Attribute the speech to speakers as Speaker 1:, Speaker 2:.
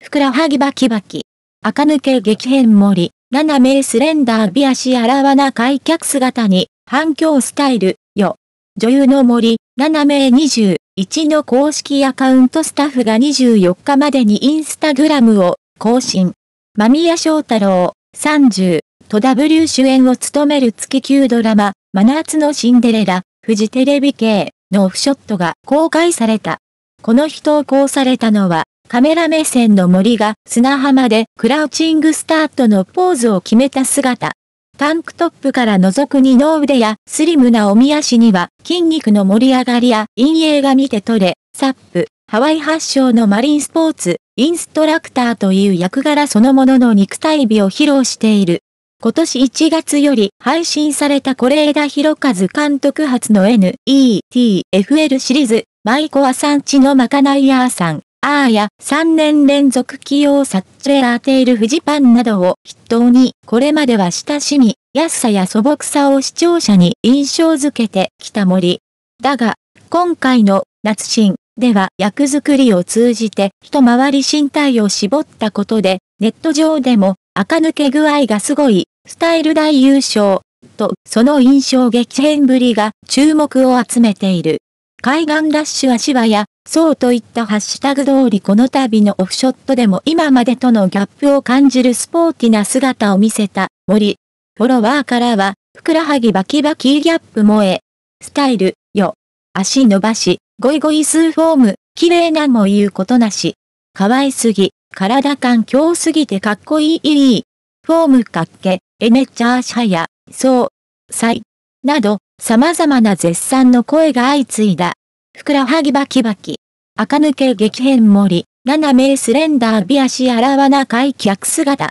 Speaker 1: ふくらはぎバキバキ。垢抜け激変盛り。7名スレンダー美足洗わな開脚姿に、反響スタイル、よ。女優の森、7名21の公式アカウントスタッフが24日までにインスタグラムを更新。間宮翔太郎、30、と W 主演を務める月級ドラマ、真夏のシンデレラ、フジテレビ系のオフショットが公開された。この日投稿されたのは、カメラ目線の森が砂浜でクラウチングスタートのポーズを決めた姿。タンクトップから覗く二の腕やスリムなおみ足には筋肉の盛り上がりや陰影が見て取れ、サップ、ハワイ発祥のマリンスポーツ、インストラクターという役柄そのものの肉体美を披露している。今年1月より配信された是枝裕和監督発の NETFL シリーズ、マイコアさんちのまかないやーさん、アーや3年連続起用サッチェラーテイルフジパンなどを筆頭に、これまでは親しみ、安さや素朴さを視聴者に印象づけてきた森。だが、今回の夏新では役作りを通じて一回り身体を絞ったことで、ネット上でも垢抜け具合がすごい、スタイル大優勝、とその印象激変ぶりが注目を集めている。海岸ラッシュ足場や、そうといったハッシュタグ通りこの度のオフショットでも今までとのギャップを感じるスポーティな姿を見せた森。フォロワーからは、ふくらはぎバキバキギャップ萌え。スタイル、よ。足伸ばし、ゴイゴイスーフォーム、綺麗なんも言うことなし。可愛すぎ、体感強すぎてかっこいいいい。フォームかっけ、エネチャーシャや、そう、サイ。など、様々な絶賛の声が相次いだ。ふくらはぎバキバキ。垢抜け激変盛り、7名スレンダー美アシアラワ開脚姿。